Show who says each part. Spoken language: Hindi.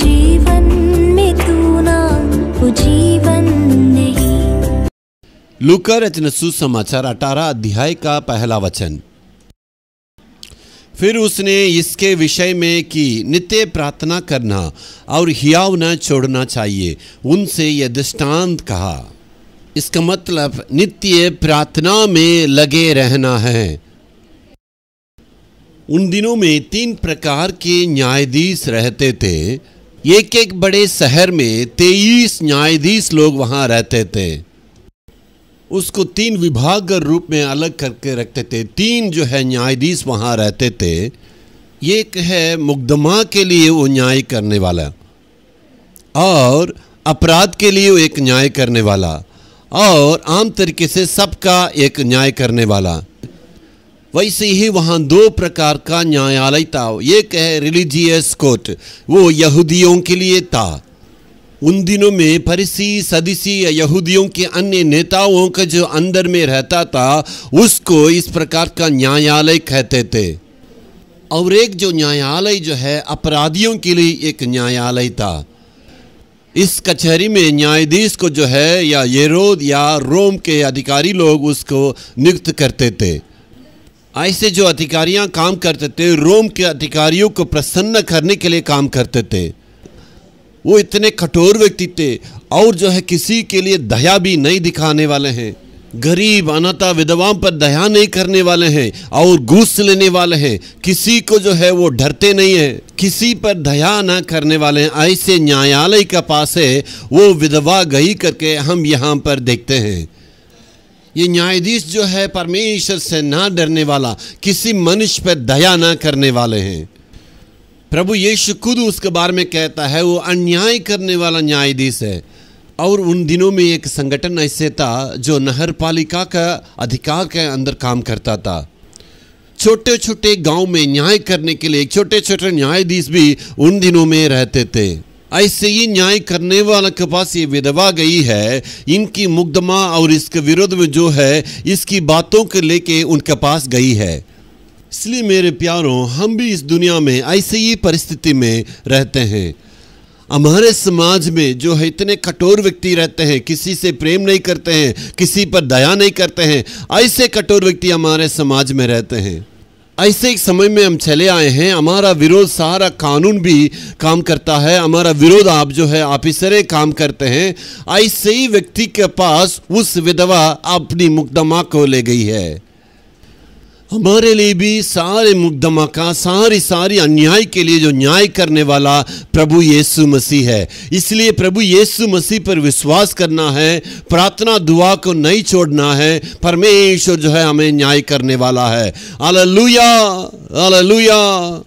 Speaker 1: जीवन लूका रचन सुसमाचार अठारह अध्याय का पहला वचन फिर उसने इसके विषय में कि नित्य प्रार्थना करना और हियाव न छोड़ना चाहिए उनसे यह दृष्टांत कहा इसका मतलब नित्य प्रार्थना में लगे रहना है उन दिनों में तीन प्रकार के न्यायाधीश रहते थे एक एक बड़े शहर में तेईस न्यायाधीश लोग वहाँ रहते थे उसको तीन विभाग रूप में अलग करके रखते थे तीन जो है न्यायाधीश वहाँ रहते थे एक है मुकदमा के लिए वो न्याय करने वाला और अपराध के लिए वो एक न्याय करने वाला और आम तरीके से सबका एक न्याय करने वाला वैसे ही वहाँ दो प्रकार का न्यायालय था एक है रिलीजियस कोर्ट वो यहूदियों के लिए था उन दिनों में फरीसी सदीसी यहूदियों के अन्य नेताओं का जो अंदर में रहता था उसको इस प्रकार का न्यायालय कहते थे और एक जो न्यायालय जो है अपराधियों के लिए एक न्यायालय था इस कचहरी में न्यायाधीश को जो है या येरोद या रोम के अधिकारी लोग उसको नियुक्त करते थे ऐसे जो अधिकारियाँ काम करते थे रोम के अधिकारियों को प्रसन्न करने के लिए काम करते थे वो इतने कठोर व्यक्ति थे और जो है किसी के लिए दया भी नहीं दिखाने वाले हैं गरीब अनाथा विधवाओं पर दया नहीं करने वाले हैं और घूस लेने वाले हैं किसी को जो है वो डरते नहीं है किसी पर दया ना करने वाले हैं ऐसे न्यायालय का पास है वो विधवा गई करके हम यहाँ पर देखते हैं ये न्यायाधीश जो है परमेश्वर से ना डरने वाला किसी मनुष्य पर दया ना करने वाले हैं प्रभु यीशु खुद उसके बारे में कहता है वो अन्याय करने वाला न्यायाधीश है और उन दिनों में एक संगठन ऐसे था जो नहर पालिका का अधिकार के अंदर काम करता था छोटे छोटे गांव में न्याय करने के लिए छोटे छोटे न्यायाधीश भी उन दिनों में रहते थे ऐसे ही न्याय करने वाला के पास ये विधवा गई है इनकी मुकदमा और इसके विरोध में जो है इसकी बातों के लेके उनके पास गई है इसलिए मेरे प्यारों हम भी इस दुनिया में ऐसे ही परिस्थिति में रहते हैं हमारे समाज में जो है इतने कठोर व्यक्ति रहते हैं किसी से प्रेम नहीं करते हैं किसी पर दया नहीं करते हैं ऐसे कठोर व्यक्ति हमारे समाज में रहते हैं ऐसे एक समय में हम चले आए हैं हमारा विरोध सारा कानून भी काम करता है हमारा विरोध आप जो है ऑफिसरें काम करते हैं ऐसे ही व्यक्ति के पास उस विधवा अपनी मुकदमा को ले गई है हमारे लिए भी सारे मुकदमा का सारी सारी अन्याय के लिए जो न्याय करने वाला प्रभु यीशु मसीह है इसलिए प्रभु यीशु मसीह पर विश्वास करना है प्रार्थना दुआ को नहीं छोड़ना है परमेश्वर जो है हमें न्याय करने वाला है अल लुया